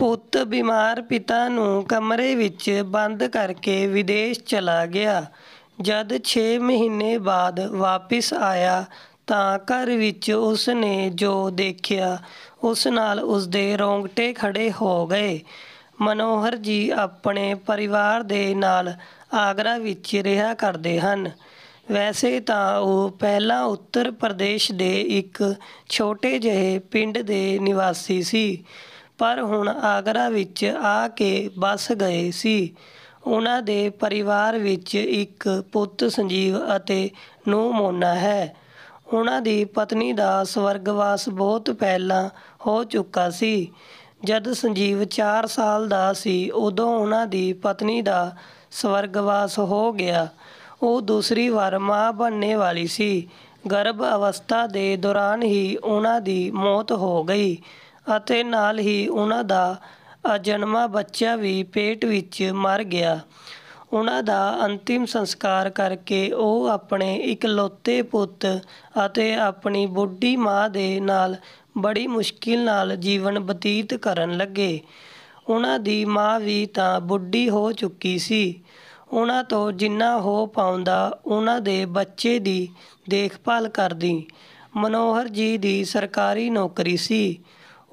ਪੁੱਤ ਬਿਮਾਰ ਪਿਤਾ ਨੂੰ ਕਮਰੇ ਵਿੱਚ ਬੰਦ ਕਰਕੇ ਵਿਦੇਸ਼ ਚਲਾ ਗਿਆ। ਜਦ 6 ਮਹੀਨੇ ਬਾਅਦ ਵਾਪਸ ਆਇਆ ਤਾਂ ਘਰ ਵਿੱਚ ਉਸ ਨੇ ਜੋ ਦੇਖਿਆ, ਉਸ ਨਾਲ ਉਸਦੇ ਰੋਂਗਟੇ ਖੜੇ ਹੋ ਗਏ। ਮਨੋਹਰ ਜੀ ਆਪਣੇ ਪਰਿਵਾਰ ਦੇ ਨਾਲ ਆਗਰਾ ਵਿੱਚ ਰਿਹਾ ਕਰਦੇ ਹਨ। ਵੈਸੇ ਤਾਂ ਉਹ ਪਹਿਲਾਂ ਉੱਤਰ ਪ੍ਰਦੇਸ਼ ਦੇ ਇੱਕ ਛੋਟੇ ਜਿਹੇ ਪਿੰਡ ਦੇ ਨਿਵਾਸੀ ਸੀ। ਪਰ ਹੁਣ ਆਗਰਾ ਵਿੱਚ ਆ ਕੇ ਬਸ ਗਏ ਸੀ ਉਹਨਾਂ ਦੇ ਪਰਿਵਾਰ ਵਿੱਚ ਇੱਕ ਪੁੱਤ ਸੰਜੀਵ ਅਤੇ ਨੂੰਹ ਮੋਨਾ ਹੈ ਉਹਨਾਂ ਦੀ ਪਤਨੀ ਦਾ ਸਵਰਗਵਾਸ ਬਹੁਤ ਪਹਿਲਾਂ ਹੋ ਚੁੱਕਾ ਸੀ ਜਦ ਸੰਜੀਵ 4 ਸਾਲ ਦਾ ਸੀ ਉਦੋਂ ਉਹਨਾਂ ਦੀ ਪਤਨੀ ਦਾ ਸਵਰਗਵਾਸ ਹੋ ਗਿਆ ਉਹ ਦੂਸਰੀ ਵਾਰ ਮਾਂ ਬਣਨੇ ਵਾਲੀ ਸੀ ਗਰਭ ਅਵਸਥਾ ਦੇ ਦੌਰਾਨ ਹੀ ਉਹਨਾਂ ਦੀ ਮੌਤ ਹੋ ਗਈ ਅਤੇ ਨਾਲ ਹੀ ਉਹਨਾਂ ਦਾ ਅਜਨਮਾ ਬੱਚਾ ਵੀ ਪੇਟ ਵਿੱਚ ਮਰ ਗਿਆ ਉਹਨਾਂ ਦਾ ਅੰਤਿਮ ਸੰਸਕਾਰ ਕਰਕੇ ਉਹ ਆਪਣੇ ਇਕਲੌਤੇ ਪੁੱਤ ਅਤੇ ਆਪਣੀ ਬੁੱਢੀ ਮਾਂ ਦੇ ਨਾਲ ਬੜੀ ਮੁਸ਼ਕਿਲ ਨਾਲ ਜੀਵਨ ਬਤੀਤ ਕਰਨ ਲੱਗੇ ਉਹਨਾਂ ਦੀ ਮਾਂ ਵੀ ਤਾਂ ਬੁੱਢੀ ਹੋ ਚੁੱਕੀ ਸੀ ਉਹਨਾਂ ਤੋਂ ਜਿੰਨਾ ਹੋ ਪਾਉਂਦਾ ਉਹਨਾਂ ਦੇ ਬੱਚੇ ਦੀ ਦੇਖਭਾਲ ਕਰਦੀ ਮਨੋਹਰ ਜੀ ਦੀ ਸਰਕਾਰੀ ਨੌਕਰੀ ਸੀ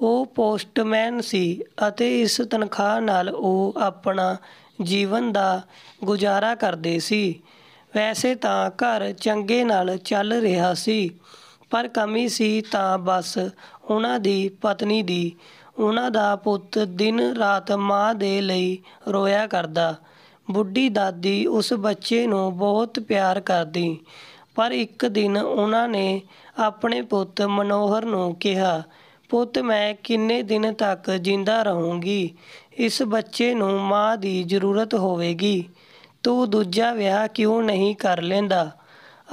ਉਹ ਪੋਸਟਮੈਨ ਸੀ ਅਤੇ ਇਸ ਤਨਖਾਹ ਨਾਲ ਉਹ ਆਪਣਾ ਜੀਵਨ ਦਾ ਗੁਜ਼ਾਰਾ ਕਰਦੇ ਸੀ ਵੈਸੇ ਤਾਂ ਘਰ ਚੰਗੇ ਨਾਲ ਚੱਲ ਰਿਹਾ ਸੀ ਪਰ ਕਮੀ ਸੀ ਤਾਂ ਬਸ ਉਹਨਾਂ ਦੀ ਪਤਨੀ ਦੀ ਉਹਨਾਂ ਦਾ ਪੁੱਤ ਦਿਨ ਰਾਤ ਮਾਂ ਦੇ ਲਈ ਰੋਇਆ ਕਰਦਾ ਬੁੱਢੀ ਦਾਦੀ ਉਸ ਬੱਚੇ ਨੂੰ ਬਹੁਤ ਪਿਆਰ ਕਰਦੀ ਪਰ ਇੱਕ ਦਿਨ ਉਹਨਾਂ ਨੇ ਆਪਣੇ ਪੁੱਤ ਮਨੋਹਰ ਨੂੰ ਕਿਹਾ ਪੁੱਤ ਮੈਂ ਕਿੰਨੇ ਦਿਨ ਤੱਕ ਜਿੰਦਾ ਰਹੂੰਗੀ ਇਸ ਬੱਚੇ ਨੂੰ ਮਾਂ ਦੀ ਜ਼ਰੂਰਤ ਹੋਵੇਗੀ ਤੂੰ ਦੂਜਾ ਵਿਆਹ ਕਿਉਂ ਨਹੀਂ ਕਰ ਲੈਂਦਾ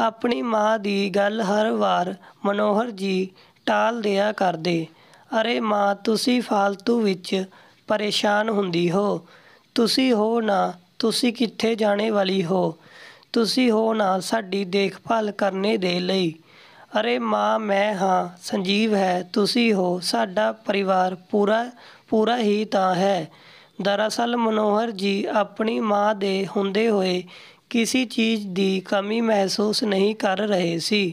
ਆਪਣੀ ਮਾਂ ਦੀ ਗੱਲ ਹਰ ਵਾਰ ਮਨੋਹਰ ਜੀ ਟਾਲ ਦਿਆ ਕਰਦੇ ਅਰੇ ਮਾਂ ਤੁਸੀਂ ਫਾਲਤੂ ਵਿੱਚ ਪਰੇਸ਼ਾਨ ਹੁੰਦੀ ਹੋ ਤੁਸੀਂ ਹੋ ਨਾ ਤੁਸੀਂ ਕਿੱਥੇ ਜਾਣੇ ਵਾਲੀ ਹੋ ਤੁਸੀਂ ਹੋ ਨਾ ਸਾਡੀ ਦੇਖਭਾਲ ਕਰਨੇ ਦੇ ਲਈ ਅਰੇ ਮਾਂ ਮੈਂ ਹਾਂ ਸੰਜੀਵ ਹੈ ਤੁਸੀਂ ਹੋ ਸਾਡਾ ਪਰਿਵਾਰ ਪੂਰਾ ਪੂਰਾ ਹੀ ਤਾਂ ਹੈ ਦਰਅਸਲ ਮਨੋਹਰ ਜੀ ਆਪਣੀ ਮਾਂ ਦੇ ਹੁੰਦੇ ਹੋਏ ਕਿਸੇ ਚੀਜ਼ ਦੀ ਕਮੀ ਮਹਿਸੂਸ ਨਹੀਂ ਕਰ ਰਹੇ ਸੀ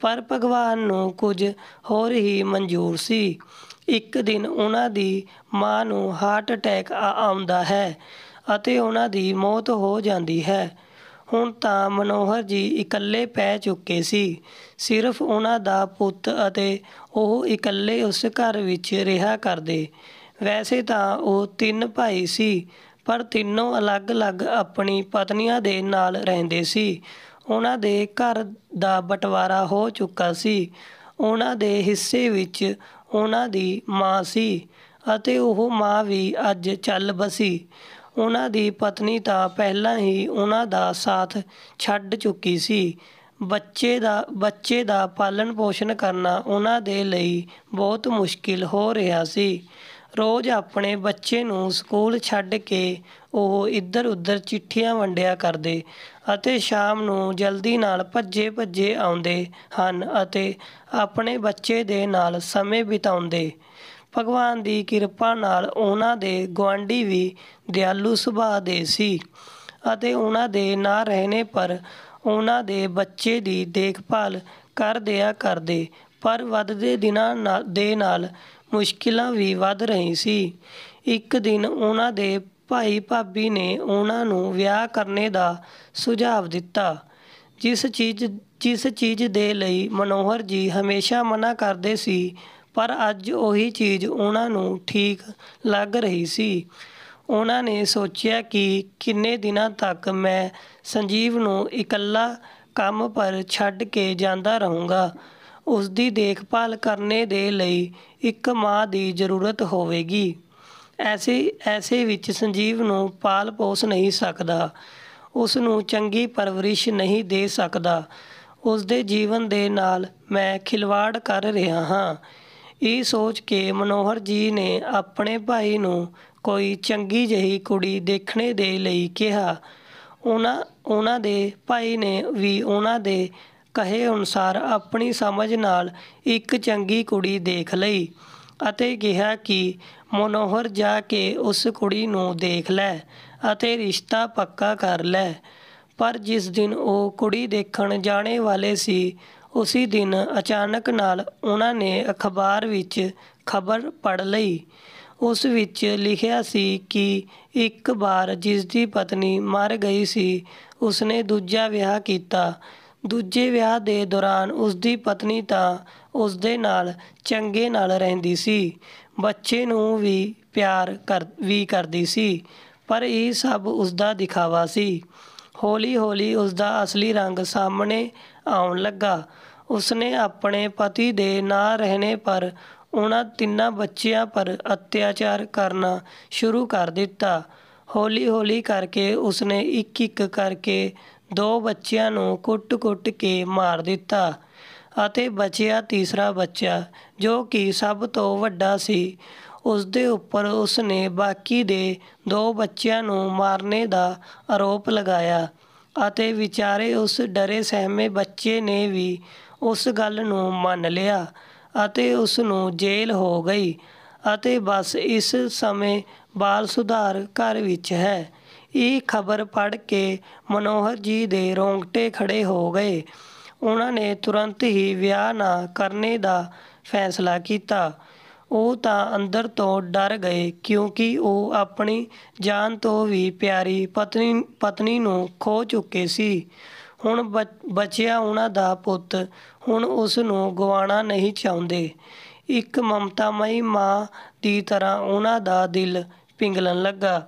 ਪਰ ਭਗਵਾਨ ਨੂੰ ਕੁਝ ਹੋਰ ਹੀ ਮਨਜ਼ੂਰ ਸੀ ਇੱਕ ਦਿਨ ਉਹਨਾਂ ਦੀ ਮਾਂ ਨੂੰ ਹਾਰਟ ਅਟੈਕ ਆਉਂਦਾ ਹੈ ਅਤੇ ਉਹਨਾਂ ਦੀ ਮੌਤ ਹੋ ਜਾਂਦੀ ਹੈ ਹੁਣ ਤਾਂ ਮਨੋਹਰ ਜੀ ਇਕੱਲੇ ਪੈ ਚੁੱਕੇ ਸੀ ਸਿਰਫ ਉਹਨਾਂ ਦਾ ਪੁੱਤ ਅਤੇ ਉਹ ਇਕੱਲੇ ਉਸ ਘਰ ਵਿੱਚ ਰਿਹਾ ਕਰਦੇ ਵੈਸੇ ਤਾਂ ਉਹ ਤਿੰਨ ਭਾਈ ਸੀ ਪਰ ਤਿੰਨੋਂ ਅਲੱਗ-ਅਲੱਗ ਆਪਣੀ ਪਤਨੀਆਂ ਦੇ ਨਾਲ ਰਹਿੰਦੇ ਸੀ ਉਹਨਾਂ ਦੇ ਘਰ ਦਾ ਬਟਵਾਰਾ ਹੋ ਚੁੱਕਾ ਸੀ ਉਹਨਾਂ ਦੇ ਹਿੱਸੇ ਵਿੱਚ ਉਹਨਾਂ ਦੀ ਮਾਂ ਸੀ ਅਤੇ ਉਹ ਮਾਂ ਵੀ ਅੱਜ ਚੱਲ ਬਸੀ ਉਹਨਾਂ ਦੀ ਪਤਨੀ ਤਾਂ ਪਹਿਲਾਂ ਹੀ ਉਹਨਾਂ ਦਾ ਸਾਥ ਛੱਡ ਚੁੱਕੀ ਸੀ ਬੱਚੇ ਦਾ ਬੱਚੇ ਦਾ ਪਾਲਣ ਪੋਸ਼ਣ ਕਰਨਾ ਉਹਨਾਂ ਦੇ ਲਈ ਬਹੁਤ ਮੁਸ਼ਕਿਲ ਹੋ ਰਿਹਾ ਸੀ ਰੋਜ਼ ਆਪਣੇ ਬੱਚੇ ਨੂੰ ਸਕੂਲ ਛੱਡ ਕੇ ਉਹ ਇੱਧਰ ਉੱਧਰ ਚਿੱਠੀਆਂ ਵੰਡਿਆ ਕਰਦੇ ਅਤੇ ਸ਼ਾਮ ਨੂੰ ਜਲਦੀ ਨਾਲ ਭੱਜੇ ਭੱਜੇ ਆਉਂਦੇ ਹਨ ਅਤੇ ਆਪਣੇ ਬੱਚੇ ਦੇ ਨਾਲ ਸਮੇਂ ਬਿਤਾਉਂਦੇ ਭਗਵਾਨ ਦੀ ਕਿਰਪਾ ਨਾਲ ਉਹਨਾਂ ਦੇ ਗਵਾਂਢੀ ਵੀ ਦਿਆਲੂ ਸੁਭਾਅ ਦੇ ਸੀ ਅਤੇ ਉਹਨਾਂ ਦੇ ਨਾ ਰਹਿਣੇ ਪਰ ਉਹਨਾਂ ਦੇ ਬੱਚੇ ਦੀ ਦੇਖਭਾਲ ਕਰ ਦਿਆ ਕਰਦੇ ਪਰ ਵੱਧਦੇ ਦਿਨਾਂ ਦੇ ਨਾਲ ਮੁਸ਼ਕਿਲਾਂ ਵੀ ਵੱਧ ਰਹੀ ਸੀ ਇੱਕ ਦਿਨ ਉਹਨਾਂ ਦੇ ਭਾਈ ਭਾਬੀ ਨੇ ਉਹਨਾਂ ਨੂੰ ਵਿਆਹ ਕਰਨੇ ਦਾ ਸੁਝਾਅ ਦਿੱਤਾ ਜਿਸ ਚੀਜ਼ ਜਿਸ ਚੀਜ਼ ਦੇ ਲਈ ਮਨੋਹਰ ਜੀ ਹਮੇਸ਼ਾ ਮਨਾ ਕਰਦੇ ਸੀ ਪਰ ਅੱਜ ਉਹੀ ਚੀਜ਼ ਉਹਨਾਂ ਨੂੰ ਠੀਕ ਲੱਗ ਰਹੀ ਸੀ ਉਹਨਾਂ ਨੇ ਸੋਚਿਆ ਕਿ ਕਿੰਨੇ ਦਿਨਾਂ ਤੱਕ ਮੈਂ ਸੰਜੀਵ ਨੂੰ ਇਕੱਲਾ ਕੰਮ ਪਰ ਛੱਡ ਕੇ ਜਾਂਦਾ ਰਹੂੰਗਾ ਉਸ ਦੀ ਦੇਖਭਾਲ ਕਰਨੇ ਦੇ ਲਈ ਇੱਕ ਮਾਂ ਦੀ ਜ਼ਰੂਰਤ ਹੋਵੇਗੀ ਐਸੇ ਐਸੇ ਵਿੱਚ ਸੰਜੀਵ ਨੂੰ ਪਾਲ ਪੋਸ ਨਹੀਂ ਸਕਦਾ ਉਸ ਨੂੰ ਚੰਗੀ ਪਰਵਰਿਸ਼ ਨਹੀਂ ਦੇ ਸਕਦਾ ਉਸ ਦੇ ਜੀਵਨ ਦੇ ਨਾਲ ਮੈਂ ਖਿਲਵਾੜ ਕਰ ਰਿਹਾ ਹਾਂ ਇਹ ਸੋਚ ਕੇ ਮਨੋਹਰ ਜੀ ਨੇ ਆਪਣੇ ਭਾਈ ਨੂੰ ਕੋਈ ਚੰਗੀ ਜਹੀ ਕੁੜੀ ਦੇਖਣੇ ਦੇ ਲਈ ਕਿਹਾ ਉਹਨਾਂ ਉਹਨਾਂ ਦੇ ਭਾਈ ਨੇ ਵੀ ਉਹਨਾਂ ਦੇ ਕਹੇ ਅਨੁਸਾਰ ਆਪਣੀ ਸਮਝ ਨਾਲ ਇੱਕ ਚੰਗੀ ਕੁੜੀ ਦੇਖ ਲਈ ਅਤੇ ਕਿਹਾ ਕਿ ਮਨੋਹਰ ਜਾ ਕੇ ਉਸ ਕੁੜੀ ਨੂੰ ਦੇਖ ਲੈ ਅਤੇ ਰਿਸ਼ਤਾ ਪੱਕਾ ਕਰ ਲੈ ਪਰ ਜਿਸ ਦਿਨ ਉਹ ਕੁੜੀ ਦੇਖਣ ਜਾਣੇ ਵਾਲੇ ਸੀ ਉਸੇ ਦਿਨ ਅਚਾਨਕ ਨਾਲ ਉਹਨਾਂ ਨੇ ਅਖ਼ਬਾਰ ਵਿੱਚ ਖ਼ਬਰ ਪੜ੍ਹ ਲਈ ਉਸ ਵਿੱਚ ਲਿਖਿਆ ਸੀ ਕਿ ਇੱਕ ਵਾਰ ਜਿਸ ਦੀ ਪਤਨੀ ਮਰ ਗਈ ਸੀ ਉਸਨੇ ਦੂਜਾ ਵਿਆਹ ਕੀਤਾ ਦੂਜੇ ਵਿਆਹ ਦੇ ਦੌਰਾਨ ਉਸ ਦੀ ਪਤਨੀ ਤਾਂ ਉਸ ਦੇ ਨਾਲ ਚੰਗੇ ਨਾਲ ਰਹਿੰਦੀ ਸੀ ਬੱਚੇ ਨੂੰ ਵੀ ਪਿਆਰ ਕਰ ਵੀ ਕਰਦੀ ਸੀ ਪਰ ਇਹ ਸਭ ਉਸ ਦਾ ਦਿਖਾਵਾ ਸੀ ਹੌਲੀ ਹੌਲੀ ਉਸ ਦਾ ਅਸਲੀ ਰੰਗ ਸਾਹਮਣੇ ਆਉਣ ਲੱਗਾ ਉਸਨੇ ਆਪਣੇ ਪਤੀ ਦੇ ਨਾ ਰਹਿਣੇ ਪਰ ਉਹਨਾਂ ਤਿੰਨਾਂ ਬੱਚਿਆਂ ਪਰ ਅਤਿਆਚਾਰ ਕਰਨਾ ਸ਼ੁਰੂ ਕਰ ਦਿੱਤਾ ਹੌਲੀ-ਹੌਲੀ ਕਰਕੇ ਉਸਨੇ ਇੱਕ-ਇੱਕ ਕਰਕੇ ਦੋ ਬੱਚਿਆਂ ਨੂੰ ਕੁੱਟ-ਕੁੱਟ ਕੇ ਮਾਰ ਦਿੱਤਾ ਅਤੇ ਬਚਿਆ ਤੀਸਰਾ ਬੱਚਾ ਜੋ ਕਿ ਸਭ ਤੋਂ ਵੱਡਾ ਸੀ ਉਸ ਦੇ ਉੱਪਰ ਉਸ ਨੇ ਬਾਕੀ ਦੇ ਦੋ ਬੱਚਿਆਂ ਨੂੰ ਮਾਰਨੇ ਦਾ ਆਰੋਪ ਲਗਾਇਆ ਅਤੇ ਵਿਚਾਰੇ ਉਸ ਡਰੇ ਸਹਿਮੇ ਬੱਚੇ ਨੇ ਵੀ ਉਸ ਗੱਲ ਨੂੰ ਮੰਨ ਲਿਆ ਅਤੇ ਉਸ ਨੂੰ ਜੇਲ੍ਹ ਹੋ ਗਈ ਅਤੇ ਬਸ ਇਸ ਸਮੇਂ ਬਾਲ ਸੁਧਾਰ ਘਰ ਵਿੱਚ ਹੈ ਇਹ ਖਬਰ ਪੜ੍ਹ ਕੇ ਮਨੋਹਰ ਜੀ ਦੇ ਰੋਂਗਟੇ ਖੜੇ ਹੋ ਗਏ ਉਹਨਾਂ ਨੇ ਤੁਰੰਤ ਹੀ ਵਿਆਹ ਨਾ ਕਰਨੇ ਦਾ ਫੈਸਲਾ ਕੀਤਾ ਉਹ ਤਾਂ ਅੰਦਰ ਤੋਂ ਡਰ ਗਏ ਕਿਉਂਕਿ ਉਹ ਆਪਣੀ ਜਾਨ ਤੋਂ ਵੀ ਪਿਆਰੀ ਪਤਨੀ ਪਤਨੀ ਨੂੰ ਖੋ ਚੁੱਕੇ ਸੀ ਹੁਣ ਬਚਿਆ ਉਹਨਾਂ ਦਾ ਪੁੱਤ ਹੁਣ ਉਸ ਨੂੰ ਗਵਾਣਾ ਨਹੀਂ ਚਾਹੁੰਦੇ ਇੱਕ ਮਮਤਾਮਈ ਮਾਂ ਦੀ ਤਰ੍ਹਾਂ ਉਹਨਾਂ ਦਾ ਦਿਲ ਪਿੰਗਲਣ ਲੱਗਾ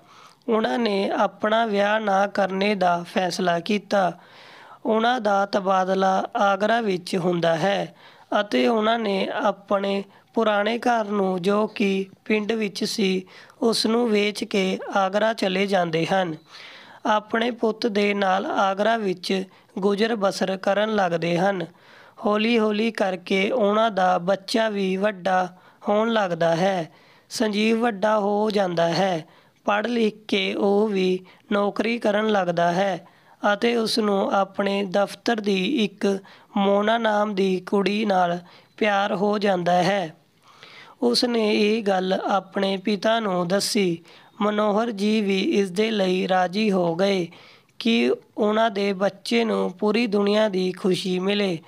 ਉਹਨਾਂ ਨੇ ਆਪਣਾ ਵਿਆਹ ਨਾ ਕਰਨੇ ਦਾ ਫੈਸਲਾ ਕੀਤਾ ਉਹਨਾਂ ਦਾ ਤਬਾਦਲਾ ਆਗਰਾ ਵਿੱਚ ਹੁੰਦਾ ਹੈ ਅਤੇ ਉਹਨਾਂ ਨੇ ਆਪਣੇ ਪੁਰਾਣੇ ਘਰ ਨੂੰ ਜੋ ਕਿ ਪਿੰਡ ਵਿੱਚ ਸੀ ਉਸ ਨੂੰ ਵੇਚ ਕੇ ਆਗਰਾ ਚਲੇ ਜਾਂਦੇ ਹਨ ਆਪਣੇ ਪੁੱਤ ਦੇ ਨਾਲ ਆਗਰਾ ਵਿੱਚ ਗੁਜ਼ਰ ਬਸਰ ਕਰਨ ਲੱਗਦੇ ਹਨ ਹੌਲੀ ਹੌਲੀ ਕਰਕੇ ਉਹਨਾਂ ਦਾ ਬੱਚਾ ਵੀ ਵੱਡਾ ਹੋਣ ਲੱਗਦਾ ਹੈ ਸੰਜੀਵ ਵੱਡਾ ਹੋ ਜਾਂਦਾ ਹੈ ਪੜ੍ਹ ਲਿਖ ਕੇ ਉਹ ਵੀ ਨੌਕਰੀ ਕਰਨ ਲੱਗਦਾ ਹੈ ਅਤੇ ਉਸ ਨੂੰ ਆਪਣੇ ਦਫ਼ਤਰ ਦੀ ਇੱਕ ਮੋਨਾ ਨਾਮ ਦੀ ਕੁੜੀ ਨਾਲ ਪਿਆਰ ਹੋ ਜਾਂਦਾ ਹੈ ਉਸ ਨੇ ਇਹ ਗੱਲ ਆਪਣੇ ਪਿਤਾ ਨੂੰ ਦੱਸੀ ਮਨੋਹਰ ਜੀ ਵੀ ਇਸ ਦੇ ਲਈ ਰਾਜ਼ੀ ਹੋ ਗਏ ਕਿ ਉਹਨਾਂ ਦੇ ਬੱਚੇ ਨੂੰ ਪੂਰੀ ਦੁਨੀਆ ਦੀ ਖੁਸ਼ੀ ਮਿਲੇ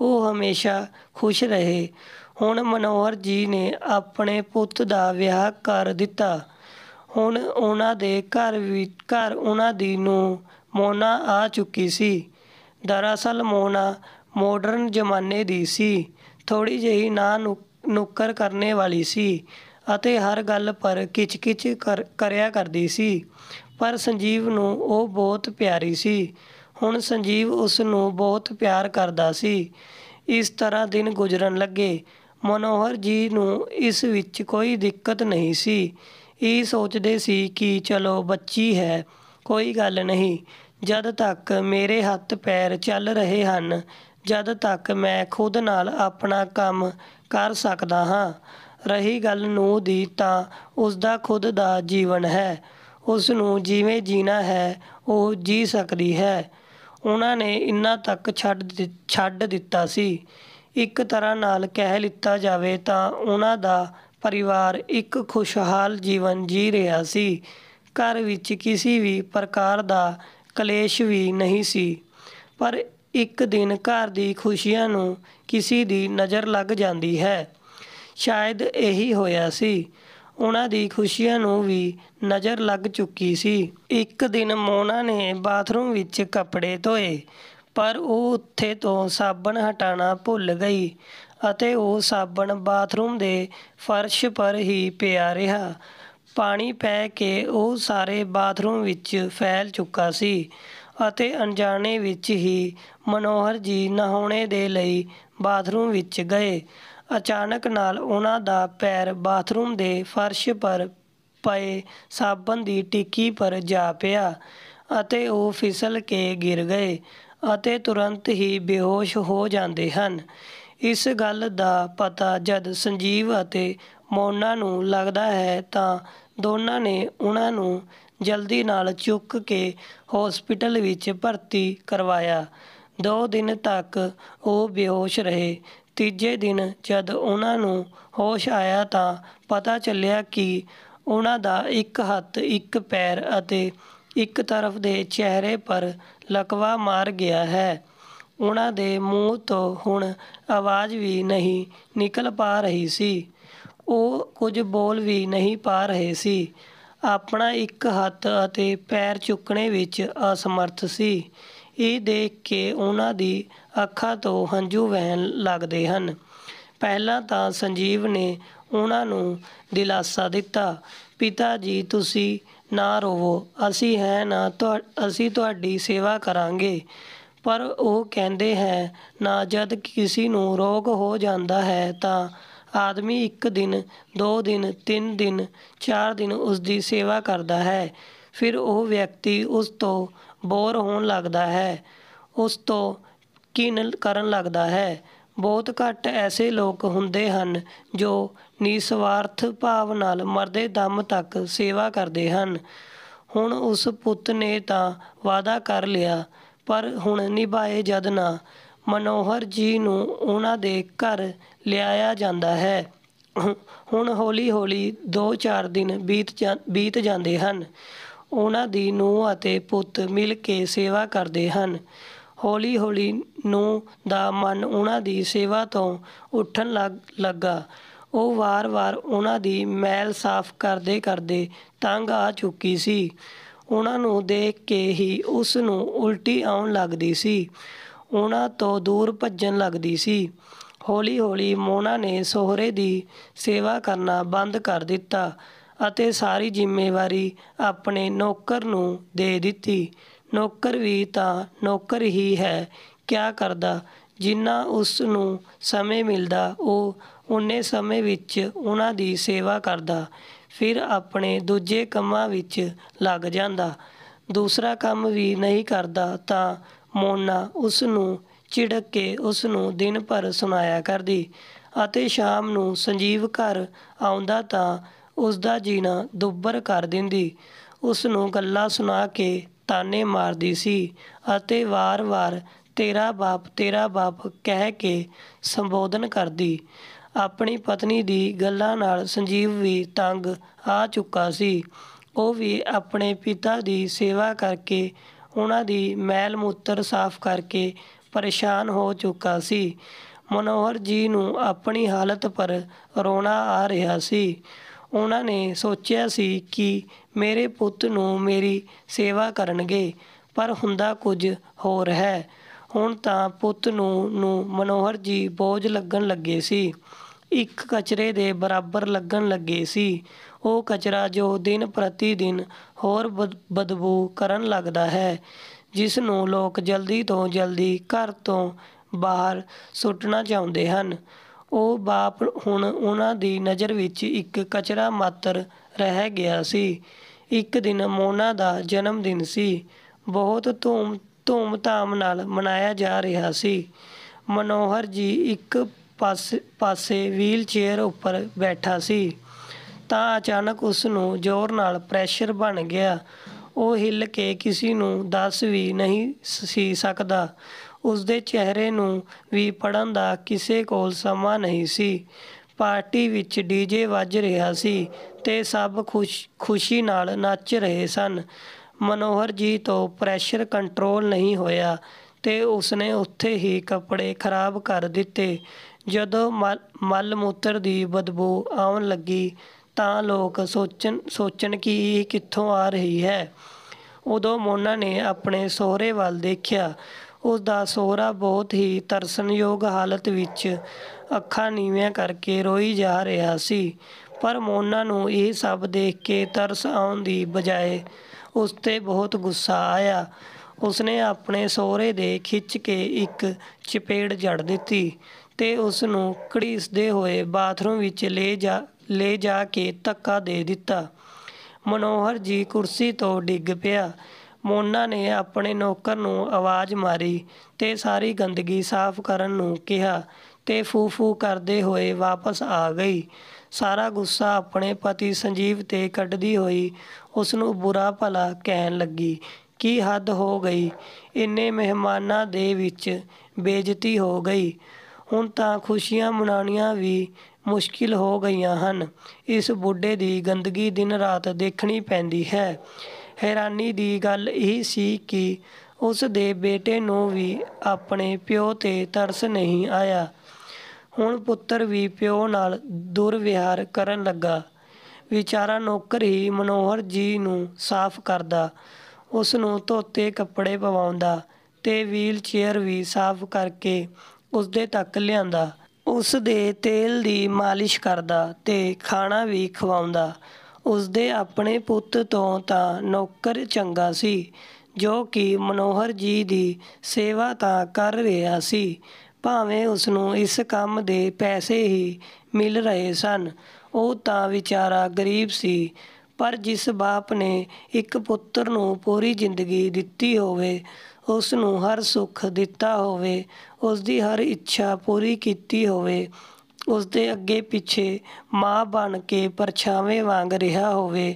ਉਹ ਹਮੇਸ਼ਾ ਖੁਸ਼ ਰਹੇ ਹੁਣ ਮਨੋਹਰ ਜੀ ਨੇ ਆਪਣੇ ਪੁੱਤ ਦਾ ਵਿਆਹ ਕਰ ਦਿੱਤਾ ਹੁਣ ਉਹਨਾਂ ਦੇ ਘਰ ਵੀ ਘਰ ਉਹਨਾਂ ਦੀ ਨੂੰ ਮੋਨਾ ਆ ਚੁੱਕੀ ਸੀ ਦਰਅਸਲ ਮੋਨਾ ਮਾਡਰਨ ਜ਼ਮਾਨੇ ਦੀ ਸੀ ਥੋੜੀ ਜਿਹੀ ਨਾ ਨੁੱਕਰ ਕਰਨੇ ਵਾਲੀ ਸੀ ਅਤੇ ਹਰ ਗੱਲ ਪਰ ਕਿਚਕਿਚ ਕਰਿਆ ਕਰਦੀ ਸੀ ਪਰ ਸੰਜੀਵ ਨੂੰ ਉਹ ਬਹੁਤ ਪਿਆਰੀ ਸੀ ਹੁਣ ਸੰਜੀਵ ਉਸ ਨੂੰ ਬਹੁਤ ਪਿਆਰ ਕਰਦਾ ਸੀ ਇਸ ਤਰ੍ਹਾਂ ਦਿਨ ਗੁਜ਼ਰਨ ਲੱਗੇ ਮਨੋਹਰ ਜੀ ਨੂੰ ਇਸ ਵਿੱਚ ਕੋਈ ਦਿੱਕਤ ਨਹੀਂ ਸੀ ਇਹ ਸੋਚਦੇ ਸੀ ਕਿ ਚਲੋ ਬੱਚੀ ਹੈ ਕੋਈ ਗੱਲ ਨਹੀਂ ਜਦ ਤੱਕ ਮੇਰੇ ਹੱਥ ਪੈਰ ਚੱਲ ਰਹੇ ਹਨ ਜਦ ਤੱਕ ਮੈਂ ਖੁਦ ਨਾਲ ਆਪਣਾ ਕੰਮ ਕਰ ਸਕਦਾ ਹਾਂ ਰਹੀ ਗੱਲ ਨੂੰ ਦੀ ਤਾਂ ਉਸ ਦਾ ਖੁਦ ਦਾ ਜੀਵਨ ਹੈ ਉਸ ਨੂੰ ਜਿਵੇਂ ਜੀਣਾ ਹੈ ਉਹ ਜੀ ਸਕਦੀ ਹੈ ਉਹਨਾਂ ਨੇ ਇੰਨਾ ਤੱਕ ਛੱਡ ਛੱਡ ਦਿੱਤਾ ਸੀ ਇੱਕ ਤਰ੍ਹਾਂ ਨਾਲ ਕਹਿ ਲਿੱਤਾ ਜਾਵੇ ਤਾਂ ਉਹਨਾਂ ਦਾ ਪਰਿਵਾਰ ਇੱਕ ਖੁਸ਼ਹਾਲ ਜੀਵਨ ਜੀ ਰਿਹਾ ਸੀ ਘਰ ਵਿੱਚ ਕਿਸੇ ਵੀ ਪ੍ਰਕਾਰ ਦਾ ਕਲੇਸ਼ ਵੀ ਨਹੀਂ ਸੀ ਪਰ ਇੱਕ ਦਿਨ ਘਰ ਦੀ ਖੁਸ਼ੀਆਂ ਨੂੰ ਕਿਸੇ ਦੀ ਨਜ਼ਰ ਲੱਗ ਜਾਂਦੀ ਹੈ ਸ਼ਾਇਦ ਇਹੀ ਹੋਇਆ ਸੀ ਉਹਨਾਂ ਦੀ ਖੁਸ਼ੀਆਂ ਨੂੰ ਵੀ ਨਜ਼ਰ ਲੱਗ ਚੁੱਕੀ ਸੀ ਇੱਕ ਦਿਨ ਮੋਨਾ ਨੇ ਬਾਥਰੂਮ ਵਿੱਚ ਕੱਪੜੇ ਧੋਏ ਪਰ ਉਹ ਉੱਥੇ ਤੋਂ ਸਾਬਣ ਹਟਾਣਾ ਭੁੱਲ ਗਈ ਅਤੇ ਉਹ ਸਾਬਣ ਬਾਥਰੂਮ ਦੇ ਫਰਸ਼ ਪਰ ਹੀ ਪਿਆ ਰਿਹਾ ਪਾਣੀ ਪੈ ਕੇ ਉਹ ਸਾਰੇ ਬਾਥਰੂਮ ਵਿੱਚ ਫੈਲ ਚੁੱਕਾ ਸੀ ਅਤੇ ਅਣਜਾਣੇ ਵਿੱਚ ਹੀ ਮਨੋਹਰ ਜੀ ਨਹਾਉਣੇ ਦੇ ਲਈ ਬਾਥਰੂਮ ਵਿੱਚ ਗਏ ਅਚਾਨਕ ਨਾਲ ਉਹਨਾਂ ਦਾ ਪੈਰ ਬਾਥਰੂਮ ਦੇ ਫਰਸ਼ ਪਰ ਪਏ ਸਾਬਣ ਦੀ ਟਿੱਕੀ ਪਰ ਜਾ ਪਿਆ ਅਤੇ ਉਹ ਫਿਸਲ ਕੇ ਗਿਰ ਗਏ ਅਤੇ ਤੁਰੰਤ ਹੀ ਬੇਹੋਸ਼ ਹੋ ਜਾਂਦੇ ਹਨ ਇਸ ਗੱਲ ਦਾ ਪਤਾ ਜਦ ਸੰਜੀਵ ਅਤੇ ਮੋਨਾ ਨੂੰ ਲੱਗਦਾ ਹੈ ਤਾਂ ਦੋਨਾਂ ਨੇ ਉਹਨਾਂ ਨੂੰ ਜਲਦੀ ਨਾਲ ਚੁੱਕ ਕੇ ਹਸਪੀਟਲ ਵਿੱਚ ਭਰਤੀ ਕਰਵਾਇਆ ਦੋ ਦਿਨ ਤੱਕ ਉਹ ਬੇਹੋਸ਼ ਰਹੇ ਤੀਜੇ ਦਿਨ ਜਦ ਉਹਨਾਂ ਨੂੰ ਹੋਸ਼ ਆਇਆ ਤਾਂ ਪਤਾ ਚੱਲਿਆ ਕਿ ਉਹਨਾਂ ਦਾ ਇੱਕ ਹੱਥ ਇੱਕ ਪੈਰ ਅਤੇ ਇੱਕ ਤਰਫ ਦੇ ਚਿਹਰੇ ਪਰ ਲਕਵਾ ਮਾਰ ਗਿਆ ਹੈ ਉਹਨਾਂ ਦੇ ਮੂੰਹ ਤੋਂ ਹੁਣ ਆਵਾਜ਼ ਵੀ ਨਹੀਂ ਨਿਕਲ ਪਾ ਰਹੀ ਸੀ ਉਹ ਕੁਝ ਬੋਲ ਵੀ ਨਹੀਂ ਪਾ ਰਹੇ ਸੀ ਆਪਣਾ ਇੱਕ ਹੱਥ ਅਤੇ ਪੈਰ ਚੁੱਕਣੇ ਵਿੱਚ ਅਸਮਰਥ ਸੀ ਇਹ ਦੇਖ ਕੇ ਉਹਨਾਂ ਦੀ ਅੱਖਾਂ ਤੋਂ ਹੰਝੂ ਵਹਿਣ ਲੱਗਦੇ ਹਨ ਪਹਿਲਾਂ ਤਾਂ ਸੰਜੀਵ ਨੇ ਉਹਨਾਂ ਨੂੰ ਦਿਲਾਸਾ ਦਿੱਤਾ ਪਿਤਾ ਜੀ ਤੁਸੀਂ ਨਾ ਰੋਵੋ ਅਸੀਂ ਹੈ ਨਾ ਅਸੀਂ ਤੁਹਾਡੀ ਸੇਵਾ ਕਰਾਂਗੇ ਪਰ ਉਹ ਕਹਿੰਦੇ ਹੈ ਨਾ ਜਦ ਕਿਸੇ ਨੂੰ ਰੋਗ ਹੋ ਜਾਂਦਾ ਹੈ ਤਾਂ ਆਦਮੀ ਇੱਕ ਦਿਨ ਦੋ ਦਿਨ ਤਿੰਨ ਦਿਨ ਚਾਰ ਦਿਨ ਉਸ ਦੀ ਸੇਵਾ ਕਰਦਾ ਹੈ ਫਿਰ ਉਹ ਵਿਅਕਤੀ ਉਸ ਤੋਂ ਬੋਰ ਹੋਣ ਲੱਗਦਾ ਹੈ ਉਸ ਤੋਂ ਘਿਣ ਕਰਨ ਲੱਗਦਾ ਹੈ ਬਹੁਤ ਘੱਟ ਐਸੇ ਲੋਕ ਹੁੰਦੇ ਹਨ ਜੋ ਨੀਸਵਾਰਥ ਭਾਵ ਨਾਲ ਮਰਦੇ ਦਮ ਤੱਕ ਸੇਵਾ ਕਰਦੇ ਹਨ ਹੁਣ ਉਸ ਪੁੱਤ ਨੇ ਤਾਂ ਵਾਅਦਾ ਕਰ ਲਿਆ ਪਰ ਹੁਣ ਨਿਭਾਏ ਜਦ ਨਾ ਮਨੋਹਰ ਜੀ ਨੂੰ ਉਹਨਾਂ ਦੇ ਘਰ ਲਿਆਇਆ ਜਾਂਦਾ ਹੈ ਹੁਣ ਹੌਲੀ-ਹੌਲੀ 2-4 ਦਿਨ ਬੀਤ ਬੀਤ ਜਾਂਦੇ ਹਨ ਉਹਨਾਂ ਦੀ ਨੂੰ ਅਤੇ ਪੁੱਤ ਮਿਲ ਕੇ ਸੇਵਾ ਕਰਦੇ ਹਨ ਹੌਲੀ ਹੌਲੀ ਨੂੰ ਦਾ ਮਨ ਉਹਨਾਂ ਦੀ ਸੇਵਾ ਤੋਂ ਉੱਠਣ ਲੱਗ ਲੱਗਾ ਉਹ ਵਾਰ-ਵਾਰ ਉਹਨਾਂ ਦੀ ਮੈਲ ਸਾਫ਼ ਕਰਦੇ-ਕਰਦੇ ਤੰਗ ਆ ਚੁੱਕੀ ਸੀ ਉਹਨਾਂ ਨੂੰ ਦੇਖ ਕੇ ਹੀ ਉਸ ਨੂੰ ਉਲਟੀ ਆਉਣ ਲੱਗਦੀ ਸੀ ਉਹਨਾਂ ਤੋਂ ਦੂਰ ਭੱਜਣ ਲੱਗਦੀ ਸੀ ਹੌਲੀ-ਹੌਲੀ ਮੋਨਾ ਨੇ ਸੋਹਰੇ ਦੀ ਸੇਵਾ ਕਰਨਾ ਬੰਦ ਕਰ ਦਿੱਤਾ ਅਤੇ ਸਾਰੀ ਜ਼ਿੰਮੇਵਾਰੀ ਆਪਣੇ ਨੌਕਰ ਨੂੰ ਦੇ ਦਿੱਤੀ ਨੌਕਰ ਵੀ ਤਾਂ ਨੌਕਰ ਹੀ ਹੈ ਕਿਆ ਕਰਦਾ ਜਿੰਨਾ ਉਸ ਨੂੰ ਸਮੇਂ ਮਿਲਦਾ ਉਹ ਉਹਨੇ ਸਮੇਂ ਵਿੱਚ ਉਹਨਾਂ ਦੀ ਸੇਵਾ ਕਰਦਾ ਫਿਰ ਆਪਣੇ ਦੂਜੇ ਕੰਮਾਂ ਵਿੱਚ ਲੱਗ ਜਾਂਦਾ ਦੂਸਰਾ ਕੰਮ ਵੀ ਨਹੀਂ ਕਰਦਾ ਤਾਂ ਮੋਨਾ ਉਸ ਨੂੰ ਚਿੜਕ ਕੇ ਉਸ ਨੂੰ ਦਿਨ ਭਰ ਸੁਣਾਇਆ ਕਰਦੀ ਅਤੇ ਸ਼ਾਮ ਨੂੰ ਸੰਜੀਵ ਘਰ ਆਉਂਦਾ ਤਾਂ ਉਸ ਦਾ ਜੀਣਾ ਦੁੱਬਰ ਕਰ ਦਿੰਦੀ ਉਸ ਨੂੰ ਗੱਲਾਂ ਸੁਣਾ ਕੇ ਤਾਨੇ ਮਾਰਦੀ ਸੀ ਅਤੇ ਵਾਰ-ਵਾਰ ਤੇਰਾ ਬਾਪ ਤੇਰਾ ਬਾਪ ਕਹਿ ਕੇ ਸੰਬੋਧਨ ਕਰਦੀ। ਆਪਣੀ ਪਤਨੀ ਦੀ ਗੱਲਾਂ ਨਾਲ ਸੰਜੀਵ ਵੀ ਤੰਗ ਆ ਚੁੱਕਾ ਸੀ। ਉਹ ਵੀ ਆਪਣੇ ਪਿਤਾ ਦੀ ਸੇਵਾ ਕਰਕੇ ਉਹਨਾਂ ਦੀ ਮੈਲ-ਮੂਤਰ ਸਾਫ਼ ਕਰਕੇ ਪਰੇਸ਼ਾਨ ਹੋ ਚੁੱਕਾ ਸੀ। ਮਨੋਹਰ ਜੀ ਨੂੰ ਆਪਣੀ ਹਾਲਤ ਪਰ ਰੋਣਾ ਆ ਰਿਹਾ ਸੀ। ਉਹਨਾਂ ਨੇ ਸੋਚਿਆ ਸੀ ਕਿ ਮੇਰੇ ਪੁੱਤ ਨੂੰ ਮੇਰੀ ਸੇਵਾ ਕਰਨਗੇ ਪਰ ਹੁੰਦਾ ਕੁਝ ਹੋਰ ਹੈ ਹੁਣ ਤਾਂ ਪੁੱਤ ਨੂੰ ਨੂੰ ਮਨੋਹਰ ਜੀ ਬੋਝ ਲੱਗਣ ਲੱਗੇ ਸੀ ਇੱਕ ਕਚਰੇ ਦੇ ਬਰਾਬਰ ਲੱਗਣ ਲੱਗੇ ਸੀ ਉਹ ਕਚਰਾ ਜੋ ਦਿਨ ਪ੍ਰਤੀ ਦਿਨ ਹੋਰ ਬਦਬੂ ਕਰਨ ਲੱਗਦਾ ਹੈ ਜਿਸ ਨੂੰ ਲੋਕ ਜਲਦੀ ਤੋਂ ਜਲਦੀ ਘਰ ਤੋਂ ਬਾਹਰ ਸੁੱਟਣਾ ਚਾਹੁੰਦੇ ਹਨ ਉਹ ਬਾਪ ਹੁਣ ਉਹਨਾਂ ਦੀ ਨਜ਼ਰ ਵਿੱਚ ਇੱਕ ਕਚਰਾ ਮਾਤਰ ਰਹਿ ਗਿਆ ਸੀ ਇੱਕ ਦਿਨ ਮੋਨਾ ਦਾ ਜਨਮ ਦਿਨ ਸੀ ਬਹੁਤ ਧੂਮ ਧੂਮ-ਧਾਮ ਨਾਲ ਮਨਾਇਆ ਜਾ ਰਿਹਾ ਸੀ ਮਨੋਹਰ ਜੀ ਇੱਕ ਪਾਸੇ ਪਾਸੇ ਵੀਲ ਚੇਅਰ ਉੱਪਰ ਬੈਠਾ ਸੀ ਤਾਂ ਅਚਾਨਕ ਉਸ ਨੂੰ ਜ਼ੋਰ ਨਾਲ ਪ੍ਰੈਸ਼ਰ ਬਣ ਗਿਆ ਉਹ ਹਿੱਲ ਕੇ ਕਿਸੇ ਨੂੰ ਦੱਸ ਵੀ ਨਹੀਂ ਸੀ ਸਕਦਾ ਉਸ ਦੇ ਚਿਹਰੇ ਨੂੰ ਵੀ ਪੜਨ ਦਾ ਕਿਸੇ ਕੋਲ ਸਮਾਂ ਨਹੀਂ ਸੀ ਪਾਰਟੀ ਵਿੱਚ ਡੀਜੇ ਵੱਜ ਰਿਹਾ ਸੀ ਤੇ ਸਭ ਖੁਸ਼ ਖੁਸ਼ੀ ਨਾਲ ਨੱਚ ਰਹੇ ਸਨ ਮਨੋਹਰ ਜੀ ਤੋਂ ਪ੍ਰੈਸ਼ਰ ਕੰਟਰੋਲ ਨਹੀਂ ਹੋਇਆ ਤੇ ਉਸਨੇ ਉੱਥੇ ਹੀ ਕੱਪੜੇ ਖਰਾਬ ਕਰ ਦਿੱਤੇ ਜਦੋਂ ਮਲ ਮੂਤਰ ਦੀ ਬਦਬੂ ਆਉਣ ਲੱਗੀ ਤਾਂ ਲੋਕ ਸੋਚਣ ਸੋਚਣ ਕਿ ਇਹ ਕਿੱਥੋਂ ਆ ਰਹੀ ਹੈ ਉਦੋਂ ਮੋਨਾ ਨੇ ਆਪਣੇ ਸਹੁਰੇ ਵੱਲ ਦੇਖਿਆ ਉਸ ਦਾ ਸੋਹਰਾ ਬਹੁਤ ਹੀ ਤਰਸਨਯੋਗ ਹਾਲਤ ਵਿੱਚ ਅੱਖਾਂ ਨੀਵੀਆਂ ਕਰਕੇ ਰੋਈ ਜਾ ਰਿਹਾ ਸੀ ਪਰ ਮੋਨਾ ਨੂੰ ਇਹ ਸਭ ਦੇਖ ਕੇ ਤਰਸ ਆਉਣ ਦੀ ਬਜਾਏ ਉਸ ਤੇ ਬਹੁਤ ਗੁੱਸਾ ਆਇਆ ਉਸਨੇ ਆਪਣੇ ਸੋਹਰੇ ਦੇ ਖਿੱਚ ਕੇ ਇੱਕ ਚਪੇੜ ਜੜ ਦਿੱਤੀ ਤੇ ਉਸ ਨੂੰ ਦੇ ਹੋਏ ਬਾਥਰੂਮ ਵਿੱਚ ਲੈ ਜਾ ਲੈ ਜਾ ਕੇ ਧੱਕਾ ਦੇ ਦਿੱਤਾ ਮਨੋਹਰ ਜੀ ਕੁਰਸੀ ਤੋਂ ਡਿੱਗ ਪਿਆ ਮੋਨਾ ਨੇ ਆਪਣੇ ਨੌਕਰ ਨੂੰ ਆਵਾਜ਼ ਮਾਰੀ ਤੇ ਸਾਰੀ ਗੰਦਗੀ ਸਾਫ਼ ਕਰਨ ਨੂੰ ਕਿਹਾ ਤੇ ਫੂਫੂ ਕਰਦੇ ਹੋਏ ਵਾਪਸ ਆ ਗਈ। ਸਾਰਾ ਗੁੱਸਾ ਆਪਣੇ ਪਤੀ ਸੰਜੀਵ 'ਤੇ ਕੱਢਦੀ ਹੋਈ ਉਸ ਨੂੰ ਬੁਰਾ-ਭਲਾ ਕਹਿਣ ਲੱਗੀ। ਕੀ ਹੱਦ ਹੋ ਗਈ, ਇੰਨੇ ਮਹਿਮਾਨਾਂ ਦੇ ਵਿੱਚ ਬੇਇੱਜ਼ਤੀ ਹੋ ਗਈ। ਹੁਣ ਤਾਂ ਖੁਸ਼ੀਆਂ ਮਨਾਉਣੀਆਂ ਵੀ ਮੁਸ਼ਕਿਲ ਹੋ ਗਈਆਂ ਹਨ। ਇਸ ਬੁੱਢੇ ਦੀ ਗੰਦਗੀ ਦਿਨ-ਰਾਤ ਦੇਖਣੀ ਪੈਂਦੀ ਹੈ। ਹੈਰਾਨੀ ਦੀ ਗੱਲ ਇਹ ਸੀ ਕਿ ਉਸ ਦੇ ਬੇਟੇ ਨੂੰ ਵੀ ਆਪਣੇ ਪਿਓ 'ਤੇ ਤਰਸ ਨਹੀਂ ਆਇਆ ਹੁਣ ਪੁੱਤਰ ਵੀ ਪਿਓ ਨਾਲ ਦੁਰਵਿਹਾਰ ਕਰਨ ਲੱਗਾ ਵਿਚਾਰਾ ਨੌਕਰ ਹੀ ਮਨੋਹਰ ਜੀ ਨੂੰ ਸਾਫ਼ ਕਰਦਾ ਉਸ ਨੂੰ ਧੋਤੇ ਕੱਪੜੇ ਪਵਾਉਂਦਾ ਤੇ ਵੀਲ ਚੇਅਰ ਵੀ ਸਾਫ਼ ਕਰਕੇ ਉਸ ਦੇ ਤੱਕ ਲਿਆਂਦਾ ਉਸ ਦੇ ਤੇਲ ਦੀ ਮਾਲਿਸ਼ ਕਰਦਾ ਤੇ ਖਾਣਾ ਵੀ ਖਵਾਉਂਦਾ ਉਸਦੇ ਆਪਣੇ ਪੁੱਤ ਤੋਂ ਤਾਂ ਨੌਕਰ ਚੰਗਾ ਸੀ ਜੋ ਕਿ ਮਨੋਹਰ ਜੀ ਦੀ ਸੇਵਾ ਤਾਂ ਕਰ ਰਿਹਾ ਸੀ ਭਾਵੇਂ ਉਸ ਨੂੰ ਇਸ ਕੰਮ ਦੇ ਪੈਸੇ ਹੀ ਮਿਲ ਰਹੇ ਸਨ ਉਹ ਤਾਂ ਵਿਚਾਰਾ ਗਰੀਬ ਸੀ ਪਰ ਜਿਸ ਬਾਪ ਨੇ ਇੱਕ ਪੁੱਤਰ ਨੂੰ ਪੂਰੀ ਜ਼ਿੰਦਗੀ ਦਿੱਤੀ ਹੋਵੇ ਉਸ ਨੂੰ ਹਰ ਸੁੱਖ ਦਿੱਤਾ ਹੋਵੇ ਉਸ ਦੀ ਹਰ ਇੱਛਾ ਪੂਰੀ ਕੀਤੀ ਹੋਵੇ ਉਸ ਦੇ ਅੱਗੇ ਪਿੱਛੇ ਮਾਂ ਬਣ ਕੇ ਪਰਛਾਵੇਂ ਵਾਂਗ ਰਿਹਾ ਹੋਵੇ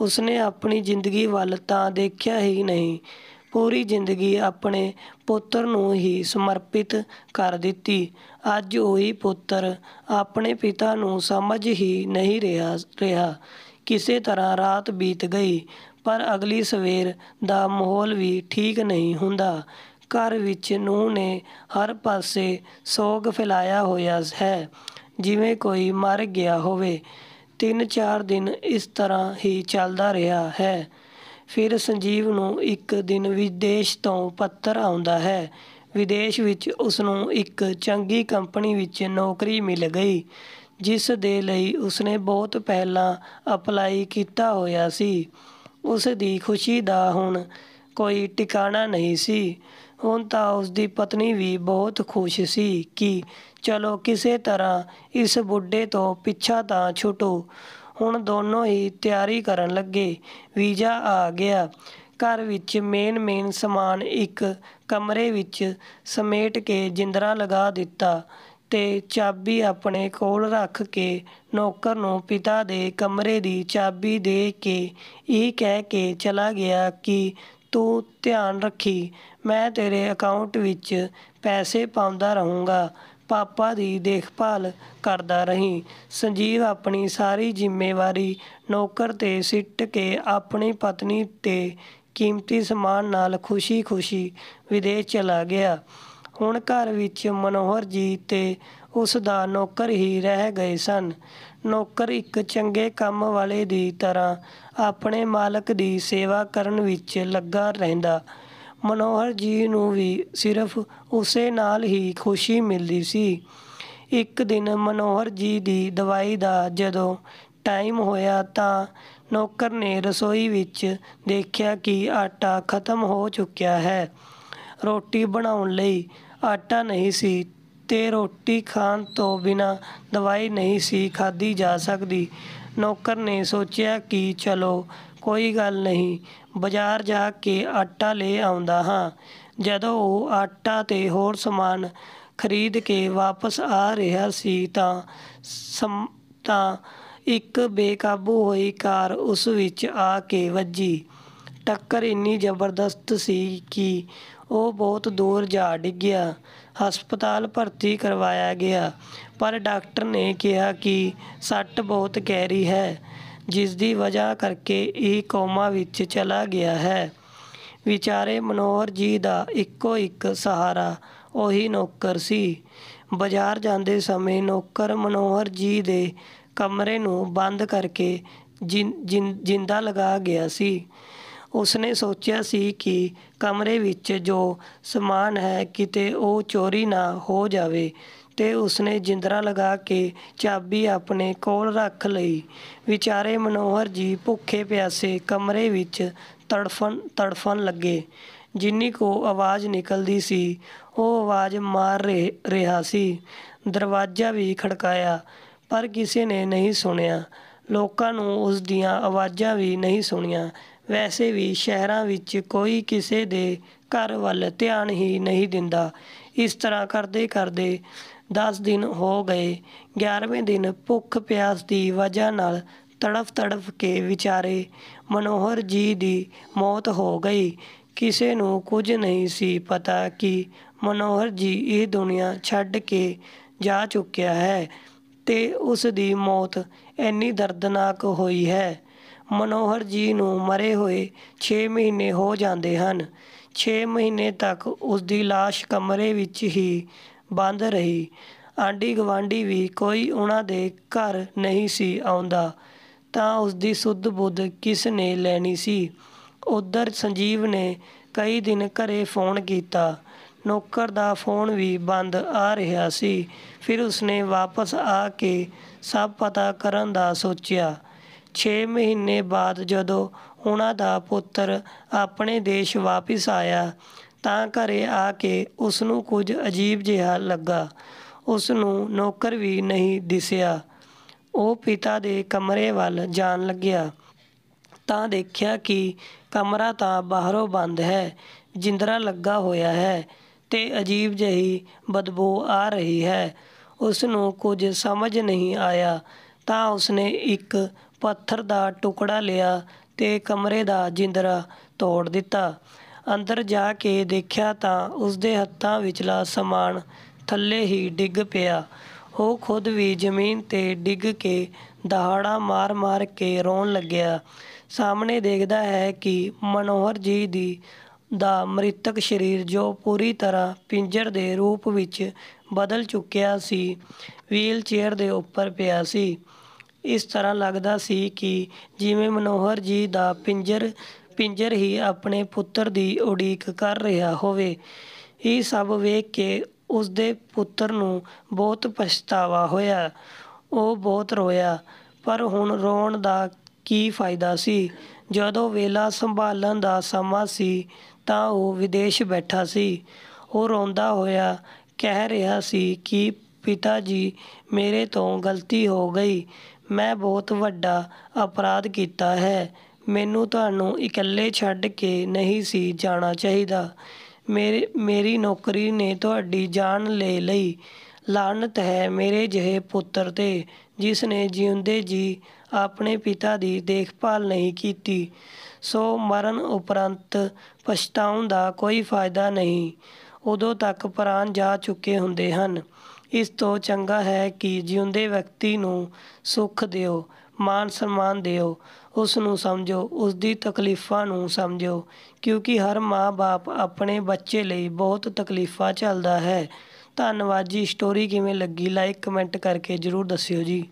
ਉਸ ਨੇ ਆਪਣੀ ਜ਼ਿੰਦਗੀ ਵੱਲ ਤਾਂ ਦੇਖਿਆ ਹੀ ਨਹੀਂ ਪੂਰੀ ਜ਼ਿੰਦਗੀ ਆਪਣੇ ਪੁੱਤਰ ਨੂੰ ਹੀ ਸਮਰਪਿਤ ਕਰ ਦਿੱਤੀ ਅੱਜ ਉਹੀ ਪੁੱਤਰ ਆਪਣੇ ਪਿਤਾ ਨੂੰ ਸਮਝ ਹੀ ਨਹੀਂ ਰਿਹਾ ਰਿਹਾ ਕਿਸੇ ਤਰ੍ਹਾਂ ਰਾਤ ਬੀਤ ਗਈ ਪਰ ਅਗਲੀ ਸਵੇਰ ਦਾ ਮਾਹੌਲ ਵੀ ਠੀਕ ਨਹੀਂ ਹੁੰਦਾ ਘਰ ਵਿੱਚ ਨੂੰ ਨੇ ਹਰ ਪਾਸੇ ਸੋਗ ਫੈਲਾਇਆ ਹੋਇਆ ਹੈ ਜਿਵੇਂ ਕੋਈ ਮਰ ਗਿਆ ਹੋਵੇ ਤਿੰਨ ਚਾਰ ਦਿਨ ਇਸ ਤਰ੍ਹਾਂ ਹੀ ਚੱਲਦਾ ਰਿਹਾ ਹੈ ਫਿਰ ਸੰਜੀਵ ਨੂੰ ਇੱਕ ਦਿਨ ਵਿਦੇਸ਼ ਤੋਂ ਪੱਤਰ ਆਉਂਦਾ ਹੈ ਵਿਦੇਸ਼ ਵਿੱਚ ਉਸ ਨੂੰ ਇੱਕ ਚੰਗੀ ਕੰਪਨੀ ਵਿੱਚ ਨੌਕਰੀ ਮਿਲ ਗਈ ਜਿਸ ਦੇ ਲਈ ਉਸਨੇ ਬਹੁਤ ਪਹਿਲਾਂ ਅਪਲਾਈ ਕੀਤਾ ਹੋਇਆ ਸੀ ਉਸ ਦੀ ਖੁਸ਼ੀ ਦਾ ਹੁਣ ਕੋਈ ਟਿਕਾਣਾ ਨਹੀਂ ਸੀ ਹੁਣ ਤਾਂ ਉਸਦੀ ਪਤਨੀ ਵੀ ਬਹੁਤ ਖੁਸ਼ ਸੀ ਕਿ ਚਲੋ ਕਿਸੇ ਤਰ੍ਹਾਂ ਇਸ ਬੁੱਢੇ ਤੋਂ ਪਿੱਛਾ ਤਾਂ ਛੁੱਟੋ ਹੁਣ ਦੋਨੋਂ ਹੀ ਤਿਆਰੀ ਕਰਨ ਲੱਗੇ ਵੀਜ਼ਾ ਆ ਗਿਆ ਘਰ ਵਿੱਚ ਮੇਨ ਮੇਨ ਸਮਾਨ ਇੱਕ ਕਮਰੇ ਵਿੱਚ ਸਮੇਟ ਕੇ ਜਿੰਦਰਾ ਲਗਾ ਦਿੱਤਾ ਤੇ ਚਾਬੀ ਆਪਣੇ ਕੋਲ ਰੱਖ ਕੇ ਨੌਕਰ ਨੂੰ ਪਿਤਾ ਦੇ ਕਮਰੇ ਦੀ ਚਾਬੀ ਦੇ ਕੇ ਇਹ ਕਹਿ ਕੇ ਚਲਾ ਗਿਆ ਕਿ ਤੂੰ ਧਿਆਨ ਰੱਖੀ ਮੈਂ ਤੇਰੇ ਅਕਾਊਂਟ ਵਿੱਚ ਪੈਸੇ ਪਾਉਂਦਾ ਰਹੂੰਗਾ ਪਾਪਾ ਦੀ ਦੇਖਭਾਲ ਕਰਦਾ ਰਹੀਂ ਸੰਜੀਵ ਆਪਣੀ ਸਾਰੀ ਜ਼ਿੰਮੇਵਾਰੀ ਨੌਕਰ 'ਤੇ ਸਿੱਟ ਕੇ ਆਪਣੀ ਪਤਨੀ ਤੇ ਕੀਮਤੀ ਸਮਾਨ ਨਾਲ ਖੁਸ਼ੀ-ਖੁਸ਼ੀ ਵਿਦੇਸ਼ ਚਲਾ ਗਿਆ ਹੁਣ ਘਰ ਵਿੱਚ ਮਨੋਹਰ ਜੀ ਤੇ ਉਸ ਦਾ ਨੌਕਰ ਹੀ ਰਹਿ ਗਏ ਸਨ ਨੌਕਰ ਇੱਕ ਚੰਗੇ ਕੰਮ ਵਾਲੇ ਦੀ ਤਰ੍ਹਾਂ ਆਪਣੇ ਮਾਲਕ ਦੀ ਸੇਵਾ ਕਰਨ ਵਿੱਚ ਲੱਗਾ ਰਹਿੰਦਾ ਮਨੋਹਰ ਜੀ ਨੂੰ ਵੀ ਸਿਰਫ ਉਸੇ ਨਾਲ ਹੀ ਖੁਸ਼ੀ ਮਿਲਦੀ ਸੀ ਇੱਕ ਦਿਨ ਮਨੋਹਰ ਜੀ ਦੀ ਦਵਾਈ ਦਾ ਜਦੋਂ ਟਾਈਮ ਹੋਇਆ ਤਾਂ ਨੌਕਰ ਨੇ ਰਸੋਈ ਵਿੱਚ ਦੇਖਿਆ ਕਿ ਆਟਾ ਖਤਮ ਹੋ ਚੁੱਕਿਆ ਹੈ ਰੋਟੀ ਬਣਾਉਣ ਲਈ ਆਟਾ ਨਹੀਂ ਸੀ ਤੇ ਰੋਟੀ ਖਾਣ ਤੋਂ ਬਿਨਾ ਦਵਾਈ ਨਹੀਂ ਸੀ ਖਾਧੀ ਜਾ ਸਕਦੀ ਨੌਕਰ ਨੇ ਸੋਚਿਆ ਕਿ ਚਲੋ ਕੋਈ ਗੱਲ ਨਹੀਂ ਬਾਜ਼ਾਰ ਜਾ ਕੇ ਆਟਾ ਲੈ ਆਉਂਦਾ ਹਾਂ ਜਦੋਂ ਉਹ ਆਟਾ ਤੇ ਹੋਰ ਸਮਾਨ ਖਰੀਦ ਕੇ ਵਾਪਸ ਆ ਰਿਹਾ ਸੀ ਤਾਂ ਤਾਂ ਇੱਕ ਬੇਕਾਬੂ ਹੋਈ ਕਾਰ ਉਸ ਵਿੱਚ ਆ ਕੇ ਵੱਜੀ ਟੱਕਰ ਇੰਨੀ ਜ਼ਬਰਦਸਤ ਸੀ ਕਿ ਉਹ ਬਹੁਤ ਦੂਰ ਜਾ ਡਿੱਗਿਆ ਹਸਪਤਾਲ ਭਰਤੀ ਕਰਵਾਇਆ ਗਿਆ ਪਰ ਡਾਕਟਰ ਨੇ ਕਿਹਾ ਕਿ ਸੱਟ ਬਹੁਤ ਗਹਿਰੀ ਹੈ ਜਿਸ ਦੀ ਵਜ੍ਹਾ ਕਰਕੇ ਇਹ ਕੋਮਾ ਵਿੱਚ ਚਲਾ ਗਿਆ ਹੈ ਵਿਚਾਰੇ ਮਨੋਹਰ ਜੀ ਦਾ ਇੱਕੋ ਇੱਕ ਸਹਾਰਾ ਉਹੀ ਨੌਕਰ ਸੀ ਬਾਜ਼ਾਰ ਜਾਂਦੇ ਸਮੇਂ ਨੌਕਰ ਮਨੋਹਰ ਜੀ ਦੇ ਕਮਰੇ ਨੂੰ ਬੰਦ ਕਰਕੇ ਜਿੰਦਾ ਲਗਾ ਗਿਆ ਸੀ ਉਸਨੇ ਸੋਚਿਆ ਸੀ ਕਿ ਕਮਰੇ ਵਿੱਚ ਜੋ ਸਮਾਨ ਹੈ ਕਿਤੇ ਉਹ ਚੋਰੀ ਨਾ ਹੋ ਜਾਵੇ ਤੇ ਉਸਨੇ ਜਿੰਦਰਾ ਲਗਾ ਕੇ ਚਾਬੀ ਆਪਣੇ ਕੋਲ ਰੱਖ ਲਈ ਵਿਚਾਰੇ ਮਨੋਹਰ ਜੀ ਭੁੱਖੇ ਪਿਆਸੇ ਕਮਰੇ ਵਿੱਚ ਤੜਫਣ ਤੜਫਣ ਲੱਗੇ ਜਿੰਨੀ ਕੋ ਆਵਾਜ਼ ਨਿਕਲਦੀ ਸੀ ਉਹ ਆਵਾਜ਼ ਮਾਰ ਰਿਹਾ ਸੀ ਦਰਵਾਜ਼ਾ ਵੀ ਖੜਕਾਇਆ ਪਰ ਕਿਸੇ ਨੇ ਨਹੀਂ ਸੁਣਿਆ ਲੋਕਾਂ ਨੂੰ ਉਸ ਦੀਆਂ ਆਵਾਜ਼ਾਂ ਵੀ ਨਹੀਂ ਸੁਣੀਆਂ ਵੈਸੇ ਵੀ ਸ਼ਹਿਰਾਂ ਵਿੱਚ ਕੋਈ ਕਿਸੇ ਦੇ ਘਰ ਵੱਲ ਧਿਆਨ ਹੀ ਨਹੀਂ ਦਿੰਦਾ ਇਸ ਤਰ੍ਹਾਂ ਕਰਦੇ ਕਰਦੇ 10 ਦਿਨ ਹੋ ਗਏ 11ਵੇਂ ਦਿਨ ਭੁੱਖ ਪਿਆਸ ਦੀ ਵਜ੍ਹਾ ਨਾਲ ਤੜਫ ਤੜਫ ਕੇ ਵਿਚਾਰੇ ਮਨੋਹਰ ਜੀ ਦੀ ਮੌਤ ਹੋ ਗਈ ਕਿਸੇ ਨੂੰ ਕੁਝ ਨਹੀਂ ਸੀ ਪਤਾ ਕਿ ਮਨੋਹਰ ਜੀ ਇਹ ਦੁਨੀਆ ਛੱਡ ਕੇ ਜਾ ਚੁੱਕਿਆ ਹੈ ਤੇ ਉਸ ਦੀ ਮੌਤ ਇੰਨੀ ਦਰਦਨਾਕ ਹੋਈ ਹੈ ਮਨੋਹਰ ਜੀ ਨੂੰ ਮਰੇ ਹੋਏ 6 ਮਹੀਨੇ ਹੋ ਜਾਂਦੇ ਹਨ 6 ਮਹੀਨੇ ਤੱਕ ਉਸ ਦੀ লাশ ਕਮਰੇ ਵਿੱਚ ਹੀ ਬੰਦ ਰਹੀ ਆਂਢੀ ਗੁਆਂਢੀ ਵੀ ਕੋਈ ਉਹਨਾਂ ਦੇ ਘਰ ਨਹੀਂ ਸੀ ਆਉਂਦਾ ਤਾਂ ਉਸ ਦੀ ਸੁੱਧ ਬੁੱਧ ਕਿਸ ਨੇ ਲੈਣੀ ਸੀ ਉਧਰ ਸੰਜੀਵ ਨੇ ਕਈ ਦਿਨ ਘਰੇ ਫੋਨ ਕੀਤਾ ਨੌਕਰ ਦਾ ਫੋਨ ਵੀ ਬੰਦ ਆ ਰਿਹਾ ਸੀ ਫਿਰ ਉਸਨੇ ਵਾਪਸ ਆ ਕੇ ਸਭ ਪਤਾ ਕਰਨ ਦਾ ਸੋਚਿਆ ਛੇ ਮਹੀਨੇ ਬਾਅਦ ਜਦੋਂ ਉਹਨਾਂ ਦਾ ਪੁੱਤਰ ਆਪਣੇ ਦੇਸ਼ ਵਾਪਿਸ ਆਇਆ ਤਾਂ ਘਰੇ ਆ ਕੇ ਉਸ ਨੂੰ ਕੁਝ ਅਜੀਬ ਜਿਹਾ ਲੱਗਾ ਉਸ ਨੂੰ ਨੌਕਰ ਵੀ ਨਹੀਂ ਦਿਸਿਆ ਉਹ ਪਿਤਾ ਦੇ ਕਮਰੇ ਵੱਲ ਜਾਣ ਲੱਗਿਆ ਤਾਂ ਦੇਖਿਆ ਕਿ ਕਮਰਾ ਤਾਂ ਬਾਹਰੋਂ ਬੰਦ ਹੈ ਜਿੰਦਰਾ ਲੱਗਾ ਹੋਇਆ ਹੈ ਤੇ ਅਜੀਬ ਜਿਹੀ ਬਦਬੂ ਆ ਰਹੀ ਹੈ ਉਸ ਨੂੰ ਕੁਝ ਸਮਝ ਨਹੀਂ ਆਇਆ ਤਾਂ ਉਸਨੇ ਇੱਕ ਪੱਥਰ ਦਾ ਟੁਕੜਾ ਲਿਆ ਤੇ ਕਮਰੇ ਦਾ ਜਿੰਦਰਾ ਤੋੜ ਦਿੱਤਾ ਅੰਦਰ ਜਾ ਕੇ ਦੇਖਿਆ ਤਾਂ ਉਸਦੇ ਹੱਥਾਂ ਵਿਚਲਾ ਸਮਾਨ ਥੱਲੇ ਹੀ ਡਿੱਗ ਪਿਆ ਉਹ ਖੁਦ ਵੀ ਜ਼ਮੀਨ 'ਤੇ ਡਿੱਗ ਕੇ ਦਹਾੜਾ ਮਾਰ-ਮਾਰ ਕੇ ਰੋਣ ਲੱਗਿਆ ਸਾਹਮਣੇ ਦੇਖਦਾ ਹੈ ਕਿ ਮਨੋਹਰ ਜੀ ਦੀ ਦਾ ਮ੍ਰਿਤਕ ਸਰੀਰ ਜੋ ਪੂਰੀ ਤਰ੍ਹਾਂ ਪਿੰਜਰ ਦੇ ਰੂਪ ਵਿੱਚ ਬਦਲ ਚੁੱਕਿਆ ਸੀ ਵੀਲ ਚੇਅਰ ਦੇ ਉੱਪਰ ਪਿਆ ਸੀ ਇਸ ਤਰ੍ਹਾਂ ਲੱਗਦਾ ਸੀ ਕਿ ਜਿਵੇਂ ਮਨੋਹਰ ਜੀ ਦਾ ਪਿੰਜਰ ਪਿੰਜਰ ਹੀ ਆਪਣੇ ਪੁੱਤਰ ਦੀ ਉਡੀਕ ਕਰ ਰਿਹਾ ਹੋਵੇ ਇਹ ਸਭ ਵੇਖ ਕੇ ਉਸ ਦੇ ਪੁੱਤਰ ਨੂੰ ਬਹੁਤ ਪਛਤਾਵਾ ਹੋਇਆ ਉਹ ਬਹੁਤ ਰੋਇਆ ਪਰ ਹੁਣ ਰੋਣ ਦਾ ਕੀ ਫਾਇਦਾ ਸੀ ਜਦੋਂ ਵੇਲਾ ਸੰਭਾਲਣ ਦਾ ਸਮਾਂ ਸੀ ਤਾਂ ਉਹ ਵਿਦੇਸ਼ ਬੈਠਾ ਸੀ ਉਹ ਰੋਂਦਾ ਹੋਇਆ ਕਹਿ ਰਿਹਾ ਸੀ ਕਿ ਪਿਤਾ ਜੀ ਮੇਰੇ ਤੋਂ ਗਲਤੀ ਹੋ ਗਈ ਮੈਂ ਬਹੁਤ ਵੱਡਾ ਅਪਰਾਧ ਕੀਤਾ ਹੈ ਮੈਨੂੰ ਤੁਹਾਨੂੰ ਇਕੱਲੇ ਛੱਡ ਕੇ ਨਹੀਂ ਸੀ ਜਾਣਾ ਚਾਹੀਦਾ ਮੇਰੇ ਮੇਰੀ ਨੌਕਰੀ ਨੇ ਤੁਹਾਡੀ ਜਾਨ ਲੈ ਲਈ ਲਾਨਤ ਹੈ ਮੇਰੇ ਜਿਹੇ ਪੁੱਤਰ 'ਤੇ ਜਿਸ ਨੇ ਜਿਉਂਦੇ ਜੀ ਆਪਣੇ ਪਿਤਾ ਦੀ ਦੇਖਭਾਲ ਨਹੀਂ ਕੀਤੀ ਸੋ ਮਰਨ ਉਪਰੰਤ ਪਛਤਾਉਣ ਦਾ ਕੋਈ ਫਾਇਦਾ ਨਹੀਂ ਉਦੋਂ ਤੱਕ ਪ੍ਰਾਣ ਜਾ ਚੁੱਕੇ ਹੁੰਦੇ ਹਨ ਇਸ ਤੋਂ ਚੰਗਾ ਹੈ ਕਿ ਜਿਉਂਦੇ ਵਿਅਕਤੀ ਨੂੰ ਸੁੱਖ ਦਿਓ ਮਾਨ ਸਨਮਾਨ ਦਿਓ ਉਸ ਨੂੰ ਸਮਝੋ ਉਸ ਦੀ ਤਕਲੀਫਾਂ ਨੂੰ ਸਮਝੋ ਕਿਉਂਕਿ ਹਰ ਮਾਂ-ਬਾਪ ਆਪਣੇ ਬੱਚੇ ਲਈ ਬਹੁਤ ਤਕਲੀਫਾਂ ਚੱਲਦਾ ਹੈ ਧੰਨਵਾਦ ਜੀ ਸਟੋਰੀ ਕਿਵੇਂ ਲੱਗੀ ਲਾਈਕ ਕਮੈਂਟ ਕਰਕੇ ਜਰੂਰ ਦੱਸਿਓ ਜੀ